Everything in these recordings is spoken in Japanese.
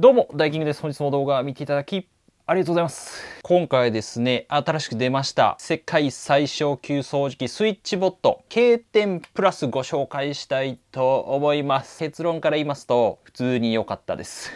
どうも、ダイキングです。本日も動画見ていただき、ありがとうございます。今回ですね、新しく出ました、世界最小級掃除機スイッチボット K10 プラスご紹介したいと思います。結論から言いますと、普通に良かったです。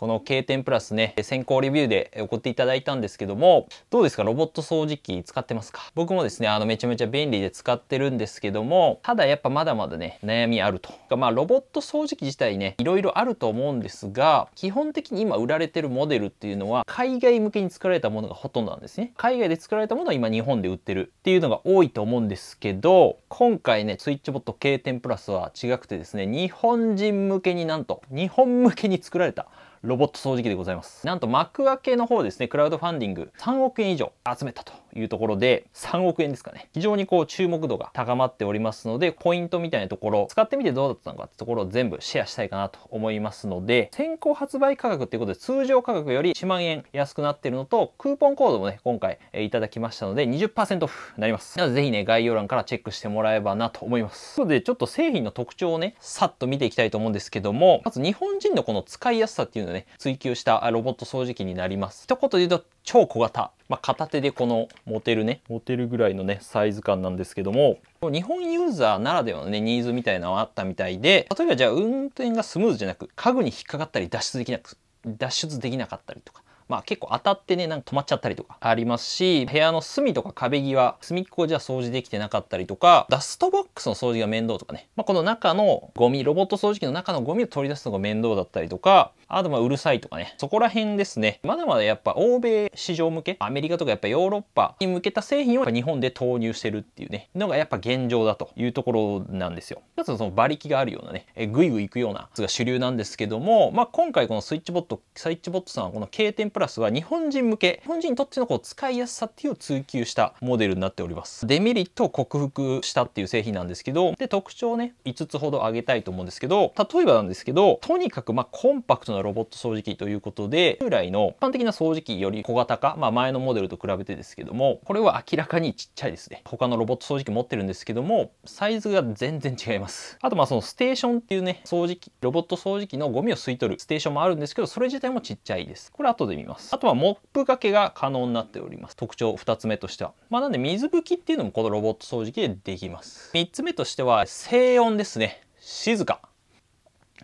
この K 0プラスね、先行レビューで送っていただいたんですけども、どうですかロボット掃除機使ってますか僕もですね、あのめちゃめちゃ便利で使ってるんですけども、ただやっぱまだまだね、悩みあると。まあロボット掃除機自体ね、いろいろあると思うんですが、基本的に今売られてるモデルっていうのは、海外向けに作られたものがほとんどなんですね。海外で作られたものは今日本で売ってるっていうのが多いと思うんですけど、今回ね、スイッチボット K10 プラスは違くてですね、日本人向けになんと、日本向けに作られたロボット掃除機でございます。なんと幕開けの方ですね、クラウドファンディング3億円以上集めたというところで3億円ですかね非常にこう注目度が高まっておりますのでポイントみたいなところ使ってみてどうだったのかってところを全部シェアしたいかなと思いますので先行発売価格っていうことで通常価格より1万円安くなってるのとクーポンコードもね今回、えいただきましたので20%オフになりますなのでぜひね概要欄からチェックしてもらえばなと思いますということでちょっと製品の特徴をねさっと見ていきたいと思うんですけどもまず日本人のこの使いやすさっていうのをね追求したロボット掃除機になります一言で言うと超小型まあ、片手でこの持てるね持てるぐらいのねサイズ感なんですけども日本ユーザーならではのねニーズみたいなのはあったみたいで例えばじゃあ運転がスムーズじゃなく家具に引っかかったり脱出できなく脱出できなかったりとかまあ結構当たってね、なんか止まっちゃったりとかありますし、部屋の隅とか壁際、隅っこじゃ掃除できてなかったりとか、ダストボックスの掃除が面倒とかね、まあこの中のゴミ、ロボット掃除機の中のゴミを取り出すのが面倒だったりとか、あとまあうるさいとかね、そこら辺ですね。まだまだやっぱ欧米市場向け、アメリカとかやっぱヨーロッパに向けた製品を日本で投入してるっていうね、のがやっぱ現状だというところなんですよ。っとその馬力があるようなね、えぐいぐい行くようなが主流なんですけども、まあ今回このスイッチボット、スイッチボットさんはこの K 0プラスは日本人向け、日本人にとってのこう使いやすさっていうを追求したモデルになっております。デメリットを克服したっていう製品なんですけど、で特徴ね、5つほど挙げたいと思うんですけど、例えばなんですけど、とにかくまあコンパクトなロボット掃除機ということで従来の一般的な掃除機より小型化、まあ、前のモデルと比べてですけどもこれは明らかにちっちゃいですね他のロボット掃除機持ってるんですけどもサイズが全然違いますあとまあそのステーションっていうね掃除機ロボット掃除機のゴミを吸い取るステーションもあるんですけどそれ自体もちっちゃいですこれ後で見ますあとはモップ掛けが可能になっております特徴2つ目としてはまあなんで水拭きっていうのもこのロボット掃除機でできます3つ目としては静音ですね静か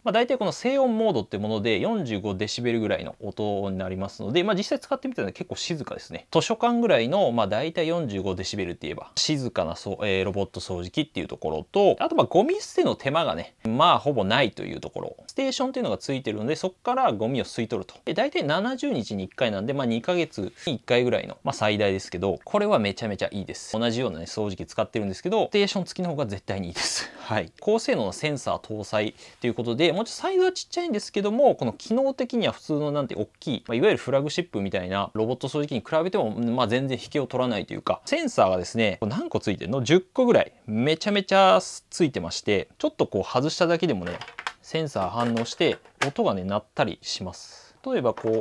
まあ、大体この静音モードってもので 45dB ぐらいの音になりますので、まあ、実際使ってみたら結構静かですね図書館ぐらいの、まあ、大体 45dB って言えば静かなそ、えー、ロボット掃除機っていうところとあとまあゴミ捨ての手間がねまあほぼないというところステーションっていうのがついてるのでそこからゴミを吸い取るとで大体70日に1回なんで、まあ、2ヶ月に1回ぐらいの、まあ、最大ですけどこれはめちゃめちゃいいです同じような、ね、掃除機使ってるんですけどステーション付きの方が絶対にいいですはい高性能のセンサー搭載ということでもちろんサイズはちっちゃいんですけどもこの機能的には普通のなんて大きい、まあ、いわゆるフラグシップみたいなロボット掃除機に比べても、まあ、全然引けを取らないというかセンサーがですね何個ついてるの10個ぐらいめちゃめちゃついてましてちょっとこう外しただけでもねセンサー反応して音がね鳴ったりします例えばこう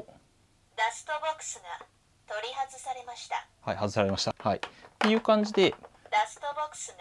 ダストボックスが取り外されましたはい外されましたはいっていう感じでダストボックスが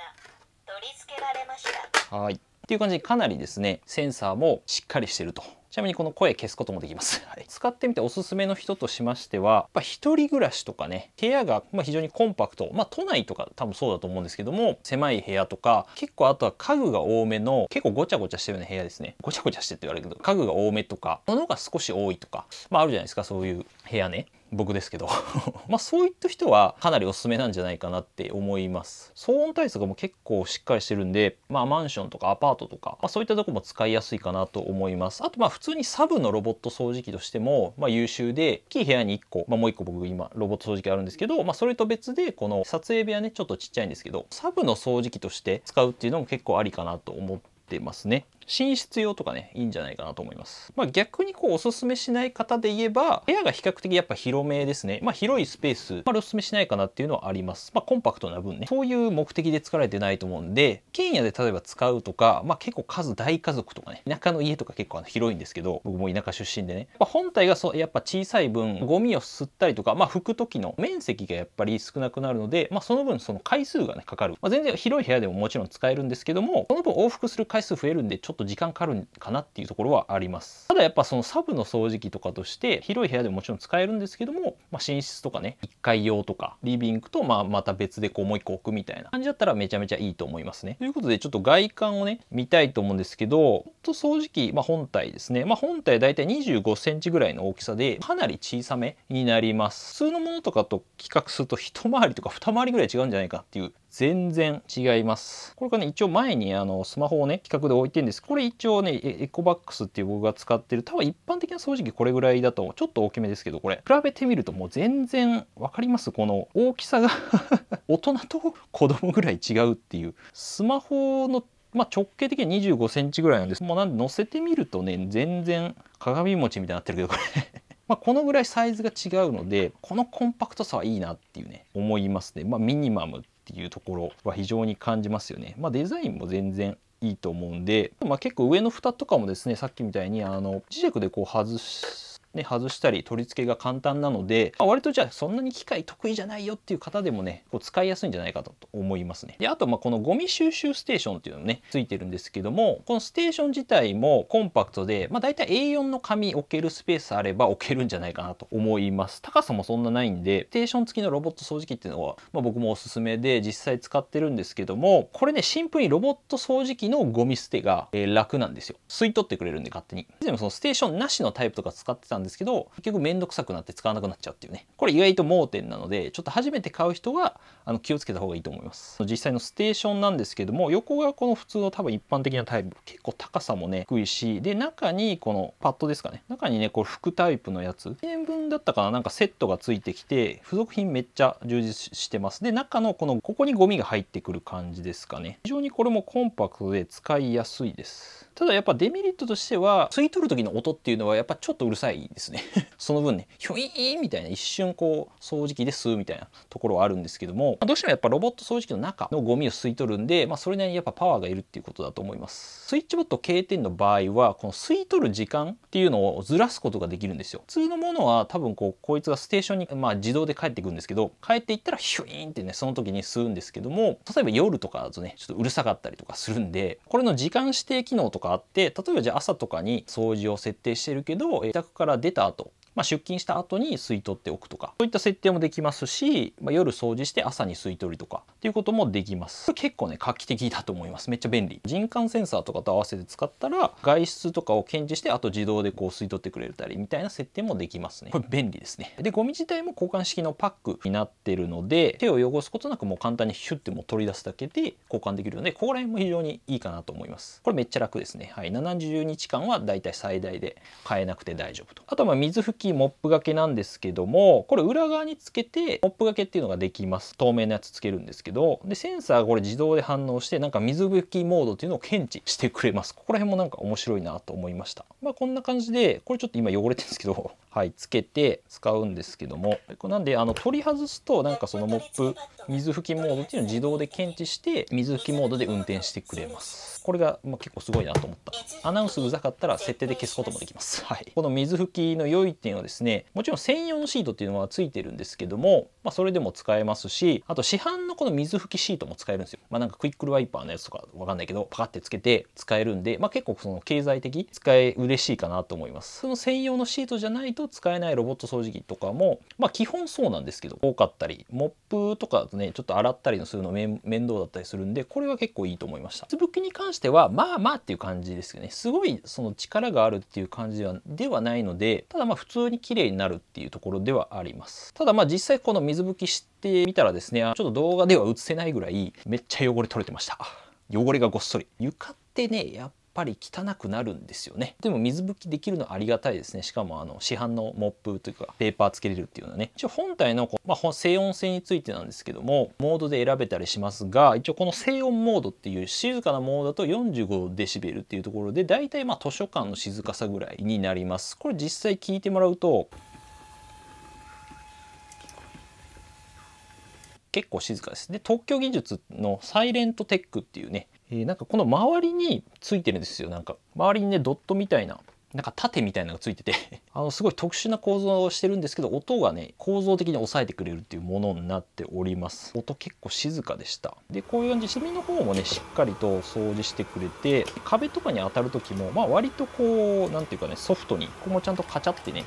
取り付けられましたはいっていう感じでかなりですねセンサーもしっかりしてるとちなみにこの声消すこともできます はい、使ってみておすすめの人としましてはやっぱ一人暮らしとかね部屋がま非常にコンパクトまあ都内とか多分そうだと思うんですけども狭い部屋とか結構あとは家具が多めの結構ごちゃごちゃしてるような部屋ですねごちゃごちゃしてって言われるけど家具が多めとか物が少し多いとかまああるじゃないですかそういう部屋ね僕ですけど まあそういった人はかなりおすすめなんじゃないかなって思います騒音対策も結構しっかりしてるんでまあマンションとかアパートとか、まあ、そういったとこも使いやすいかなと思いますあとまあ普通にサブのロボット掃除機としてもまあ優秀で大きい部屋に1個、まあ、もう1個僕今ロボット掃除機あるんですけど、まあ、それと別でこの撮影部屋ねちょっとちっちゃいんですけどサブの掃除機として使うっていうのも結構ありかなと思ってますね寝室用とかねいいんじゃないかなと思います、まあ、逆にこうおすすめしない方で言えば部屋が比較的やっぱ広めですね、まあ、広いスペース、まあ、おすすめしないかなっていうのはあります、まあ、コンパクトな分ねそういう目的で使われてないと思うんで県屋で例えば使うとか、まあ、結構数大家族とかね田舎の家とか結構広いんですけど僕も田舎出身でね、ま本体がそやっぱ小さい分ゴミを吸ったりとか、まあ、拭く時の面積がやっぱり少なくなるので、まあ、その分その回数がねかかる、まあ、全然広い部屋でももちろん使えるんですけどもその分往復する回数増えるんでちょっとっと時間かかるかなっていうところはありますただやっぱそのサブの掃除機とかとして広い部屋でももちろん使えるんですけども、まあ、寝室とかね1階用とかリビングとまあまた別でこうもう1個置くみたいな感じだったらめちゃめちゃいいと思いますねということでちょっと外観をね見たいと思うんですけどと掃除機、まあ、本体ですね、まあ、本体大体25 c ンチぐらいの大きさでかなり小さめになります普通のものとかと比較すると一回りとか二回りぐらい違うんじゃないかっていう全然違います。これがね、一応前にあのスマホをね、企画で置いてるんですこれ一応ね、エコバックスっていう僕が使ってる、多分一般的な掃除機これぐらいだと、ちょっと大きめですけど、これ。比べてみるともう全然わかりますこの大きさが 大人と子供ぐらい違うっていう。スマホのまあ、直径的に25センチぐらいなんです。もうなんで乗せてみるとね、全然鏡餅みたいになってるけど、これ まあ、このぐらいサイズが違うので、このコンパクトさはいいなっていうね、思いますね。まあ、ミニマムっていうところは非常に感じますよね。まあ、デザインも全然いいと思うんで、まあ、結構上の蓋とかもですねさっきみたいにあの磁石でこう外すね、外したり取り付けが簡単なので、まあ、割とじゃあそんなに機械得意じゃないよっていう方でもねこう使いやすいんじゃないかと思いますね。であとまあこのゴミ収集ステーションっていうのもねついてるんですけどもこのステーション自体もコンパクトで、まあ、大体 A4 の紙置けるスペースあれば置けるんじゃないかなと思います。高さもそんなないんでステーション付きのロボット掃除機っていうのは、まあ、僕もおすすめで実際使ってるんですけどもこれねシンプルにロボット掃除機のゴミ捨てが、えー、楽なんですよ。吸い取ってくれるんで勝手に。以前もそのステーションなしのタイプとか使ってたんんですけど結局面倒くさくなって使わなくなっちゃうっていうねこれ意外と盲点なのでちょっと初めて買う人はあの気をつけた方がいいと思います実際のステーションなんですけども横がこの普通の多分一般的なタイプ結構高さもね低いしで中にこのパッドですかね中にねこれ服タイプのやつ1年分だったかななんかセットがついてきて付属品めっちゃ充実してますで中のこのここにゴミが入ってくる感じですかね非常にこれもコンパクトで使いやすいですただやっぱデメリットとしては吸い取る時の音っていうのはやっぱちょっとうるさいですね その分ねひょいーみたいな一瞬こう掃除機で吸うみたいなところはあるんですけども、まあ、どうしてもやっぱロボット掃除機の中のゴミを吸い取るんで、まあ、それなりにやっぱパワーがいるっていうことだと思いますスイッチボット K10 の場合はこの吸い取る時間っていうのをずらすことができるんですよ普通のものは多分こうこいつがステーションに、まあ、自動で帰ってくんですけど帰っていったらヒュイーンってねその時に吸うんですけども例えば夜とかだとねちょっとうるさかったりとかするんでこれの時間指定機能とかかあって例えばじゃあ朝とかに掃除を設定してるけど自宅から出た後まあ、出勤した後に吸い取っておくとかそういった設定もできますし、まあ、夜掃除して朝に吸い取るとかっていうこともできます結構ね画期的だと思いますめっちゃ便利人感センサーとかと合わせて使ったら外出とかを検知してあと自動でこう吸い取ってくれたりみたいな設定もできますねこれ便利ですねでゴミ自体も交換式のパックになってるので手を汚すことなくもう簡単にヒュッてもう取り出すだけで交換できるのでここら辺も非常にいいかなと思いますこれめっちゃ楽ですねはい70日間はだいたい最大で買えなくて大丈夫とあとはま水拭ききいモップがけなんですけどもこれ裏側につけてモップがけっていうのができます透明なやつつけるんですけどでセンサーこれ自動で反応してなんか水拭きモードっていうのを検知してくれますここら辺もなんか面白いなと思いましたまあこんな感じでこれちょっと今汚れてるんですけど はいつけて使うんですけどもこれなんであの取り外すとなんかそのモップ水拭きモードっていうのを自動で検知して水拭きモードで運転してくれますこれが、まあ、結構すごいなと思ったアナウンスうざかったら設定で消すこともできますはいこの水拭きの良い点はですねもちろん専用のシートっていうのはついてるんですけども、まあ、それでも使えますしあと市販のこの水拭きシートも使えるんですよ。まあ、なんかクイックルワイパーのやつとかわかんないけどパカってつけて使えるんで、まあ、結構その経済的使え嬉しいかなと思います。その専用のシートじゃないと使えないロボット掃除機とかも、まあ、基本そうなんですけど多かったりモップとかだとねちょっと洗ったりのするの面倒だったりするんでこれは結構いいと思いました。続きに関してはまあまあっていう感じですよね。すごいその力があるっていう感じではないのでただまあ普通通に綺麗になるっていうところではあります。ただまあ実際この水拭きしてみたらですね、ちょっと動画では映せないぐらいめっちゃ汚れ取れてました。汚れがごっそり。床ってね、やっぱり汚くなるんですよねでも水拭きできるのありがたいですねしかもあの市販のモップというかペーパーつけれるっていうのはね一応本体のこう、まあ、静音性についてなんですけどもモードで選べたりしますが一応この静音モードっていう静かなモードだと 45dB っていうところでだいたいまあ図書館の静かさぐらいになりますこれ実際聞いてもらうと結構静かです。で特許技術のサイレントテックっていうね、えー、なんかこの周りについてるんですよなんか周りにねドットみたいななんか盾みたいなのがついてて あのすごい特殊な構造をしてるんですけど音がね構造的に抑えてくれるっていうものになっております音結構静かでしたでこういう感じシミの方もねしっかりと掃除してくれて壁とかに当たる時もまあ割とこう何ていうかねソフトにここもちゃんとカチャってね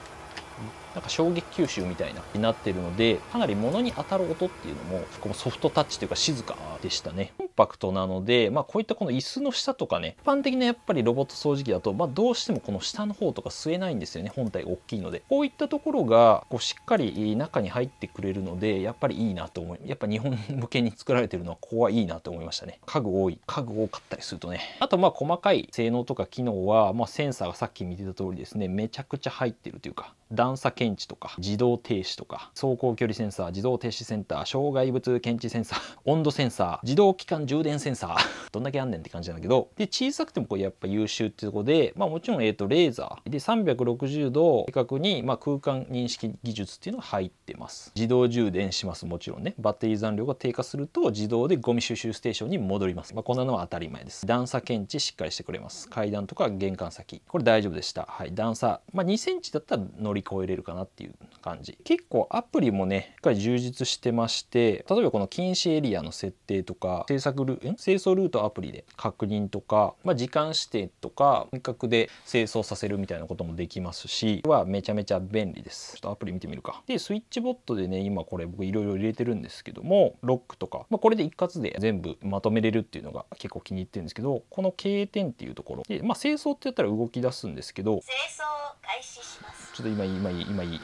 なんか衝撃吸収みたいなになってるのでかなり物に当たる音っていうのもこのソフトタッチというか静かでしたねコンパクトなので、まあ、こういったこの椅子の下とかね一般的なやっぱりロボット掃除機だと、まあ、どうしてもこの下の方とか吸えないんですよね本体が大きいのでこういったところがこうしっかり中に入ってくれるのでやっぱりいいなと思いやっぱ日本向けに作られてるのはここはいいなと思いましたね家具多い家具多かったりするとねあとまあ細かい性能とか機能は、まあ、センサーがさっき見てた通りですねめちゃくちゃ入ってるというか段差検検知とか自動停止とか走行距離センサー自動停止センター障害物検知センサー 温度センサー自動機関充電センサー どんだけあんねんって感じなんだけどで小さくてもこれやっぱ優秀っていうとこでまあもちろんえっ、ー、とレーザーで360度正確にまあ空間認識技術っていうのが入ってます自動充電しますもちろんねバッテリー残量が低下すると自動でゴミ収集ステーションに戻りますまあこんなのは当たり前です段差検知しっかりしてくれます階段とか玄関先これ大丈夫でしたはい段差まあ2センチだったら乗り越えれるかなっていう感じ結構アプリもねしっかり充実してまして例えばこの禁止エリアの設定とか制作ル清掃ルートアプリで確認とか、まあ、時間指定とか遠隔で清掃させるみたいなこともできますしはめちゃめちゃ便利ですちょっとアプリ見てみるかでスイッチボットでね今これ僕いろいろ入れてるんですけどもロックとか、まあ、これで一括で全部まとめれるっていうのが結構気に入ってるんですけどこの経点っていうところで、まあ、清掃ってやったら動き出すんですけど清掃開始しますちょっと今いい今いい今いい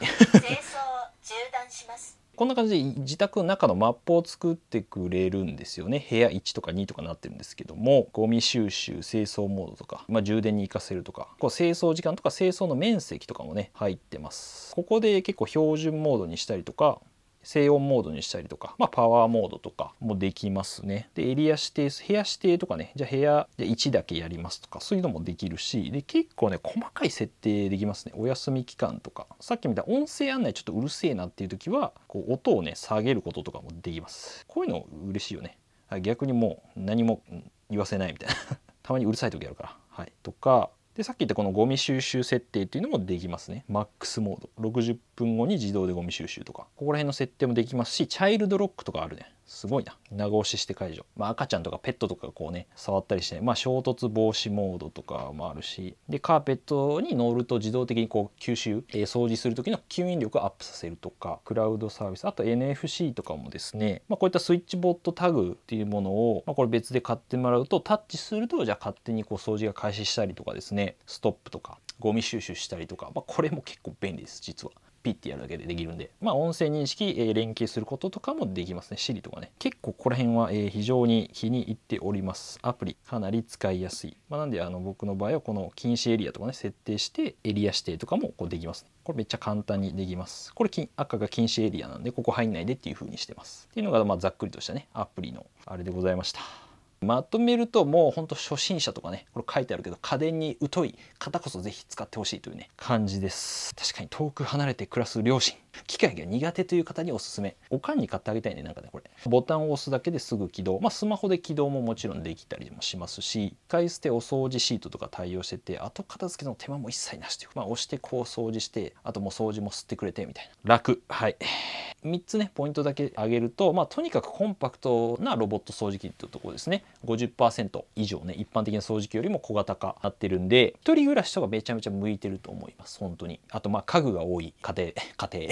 こんな感じで自宅の中のマップを作ってくれるんですよね部屋1とか2とかなってるんですけどもゴミ収集清掃モードとか、まあ、充電に活かせるとかこう清掃時間とか清掃の面積とかもね入ってますここで結構標準モードにしたりとか静音モードにしたりとか、まあ、パワーモードとかもできますね。で、エリア指定、部屋指定とかね、じゃあ部屋1だけやりますとか、そういうのもできるし、で、結構ね、細かい設定できますね。お休み期間とか。さっき見た音声案内ちょっとうるせえなっていう時は、こう、音をね、下げることとかもできます。こういうの嬉しいよね。逆にもう何も言わせないみたいな。たまにうるさい時あるから。はい。とか、でさっき言ったこのゴミ収集設定っていうのもできますね。マックスモード。60分後に自動でゴミ収集とか。ここら辺の設定もできますし、チャイルドロックとかあるね。すごいな長押しして解除、まあ、赤ちゃんとかペットとかこうね触ったりして、まあ、衝突防止モードとかもあるしでカーペットに乗ると自動的にこう吸収、えー、掃除する時の吸引力をアップさせるとかクラウドサービスあと NFC とかもですね、まあ、こういったスイッチボットタグっていうものを、まあ、これ別で買ってもらうとタッチするとじゃあ勝手にこう掃除が開始したりとかですねストップとかゴミ収集したりとか、まあ、これも結構便利です実は。ピッてやるだけでできるんで、まあ、音声認識、えー、連携することとかもできますね Siri とかね結構ここら辺は、えー、非常に気に入っておりますアプリかなり使いやすい、まあ、なんであの僕の場合はこの禁止エリアとかね設定してエリア指定とかもこうできます、ね、これめっちゃ簡単にできますこれ赤が禁止エリアなんでここ入んないでっていう風にしてますっていうのがまあざっくりとしたねアプリのあれでございましたまとめるともうほんと初心者とかねこれ書いてあるけど家電に疎い方こそ是非使ってほしいというね感じです確かに遠く離れて暮らす両親機械が苦手という方におすすめおかんに買ってあげたいねなんかねこれボタンを押すだけですぐ起動まあスマホで起動ももちろんできたりもしますし使い捨てお掃除シートとか対応してて後片付けの手間も一切なしというまあ押してこう掃除してあともう掃除も吸ってくれてみたいな楽はい3つねポイントだけ挙げるとまあとにかくコンパクトなロボット掃除機っていうところですね50%以上ね一般的な掃除機よりも小型化なってるんで1人暮らしとかめちゃめちゃ向いてると思います本当にあとまあ家具が多い家庭家庭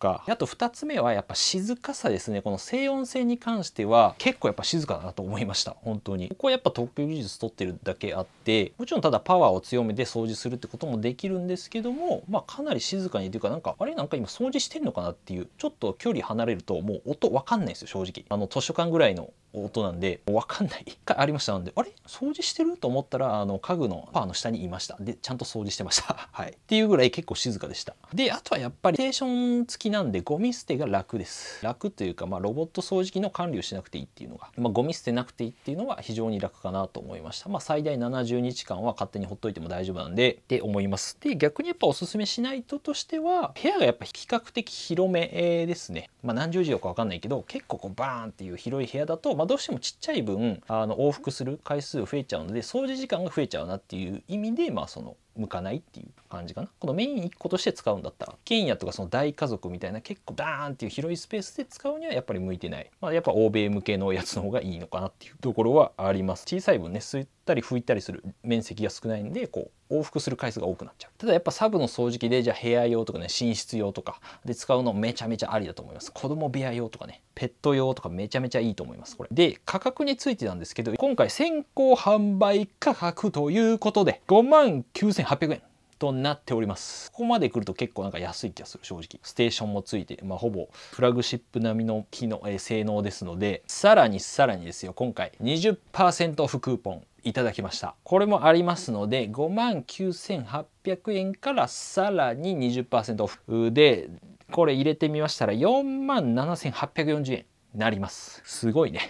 かあと2つ目はやっぱ静かさですねこの静音性に関しては結構やっぱ静かだなと思いました本当にここはやっぱ特許技術取ってるだけあってもちろんただパワーを強めて掃除するってこともできるんですけどもまあかなり静かにというかなんかあれなんか今掃除してんのかなっていうちょっと距離離れるともう音わかんないですよ正直あの図書館ぐらいの音なんでわかんない1回ありましたのであれ掃除してると思ったらあの家具のパーの下にいましたでちゃんと掃除してました はいっていうぐらい結構静かでしたであとはやっぱりステーション付きなんでゴミ捨てが楽です楽というか、まあ、ロボット掃除機の管理をしなくていいっていうのが、まあ、ゴミ捨てなくていいっていうのは非常に楽かなと思いました、まあ、最大70日間は勝手にほっといても大丈夫なんでって思いますで逆にやっぱおすすめしないととしては部屋がやっぱ比較的広めですね、まあ、何十よか分かんないけど結構こうバーンっていう広い部屋だと、まあ、どうしてもちっちゃい分あの往復する回数増えちゃうので掃除時間が増えちゃうなっていう意味でまあその向かないっていう感じかなこのメイン1個として使うんだったらケニアとかその大家族みたいな結構バーンっていう広いスペースで使うにはやっぱり向いてない、まあ、やっぱ欧米向けのやつの方がいいのかなっていうところはあります小さい分ねったり拭いたりする面積が少ないんでこう往復する回数が多くなっちゃうただやっぱサブの掃除機でじゃあ部屋用とかね寝室用とかで使うのめちゃめちゃありだと思います子供部屋用とかねペット用とかめちゃめちゃいいと思いますこれで価格についてなんですけど今回先行販売価格ということで5万9800円となっておりますここまで来ると結構なんか安い気がする正直ステーションもついて、まあ、ほぼフラグシップ並みの機能、えー、性能ですのでさらにさらにですよ今回20%オフクーポンいただきましたこれもありますので5万9800円からさらに20%オフでこれ入れてみましたら4万7840円なりますすごいね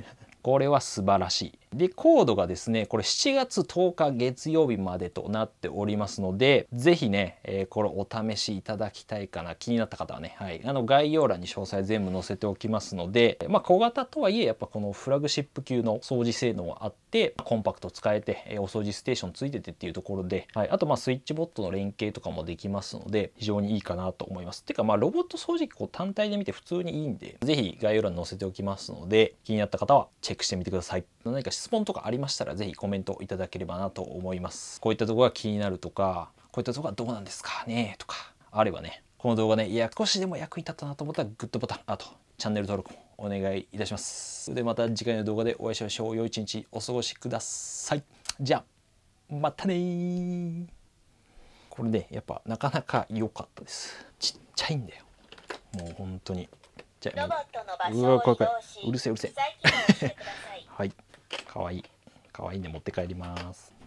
これは素晴らしいレコードがですね、これ7月10日月曜日までとなっておりますので、ぜひね、えー、これお試しいただきたいかな。気になった方はね、はい。あの概要欄に詳細全部載せておきますので、まあ小型とはいえ、やっぱこのフラグシップ級の掃除性能はあって、コンパクト使えて、えお掃除ステーションついててっていうところで、はい。あとまあスイッチボットの連携とかもできますので、非常にいいかなと思います。てかまあロボット掃除機こう単体で見て普通にいいんで、ぜひ概要欄に載せておきますので、気になった方はチェックしてみてください。何か質問とかありましたら是非コメントいただければなと思いますこういったとこが気になるとかこういったとこはどうなんですかねとかあればねこの動画ねいや少しでも役に立ったなと思ったらグッドボタンあとチャンネル登録もお願いいたしますでまた次回の動画でお会いしましょう良い一日お過ごしくださいじゃあまたねこれねやっぱなかなか良かったですちっちゃいんだよもう本当にじゃあうわ怖い怖いうるせえうるせえ はいかわいいかわいいんで持って帰ります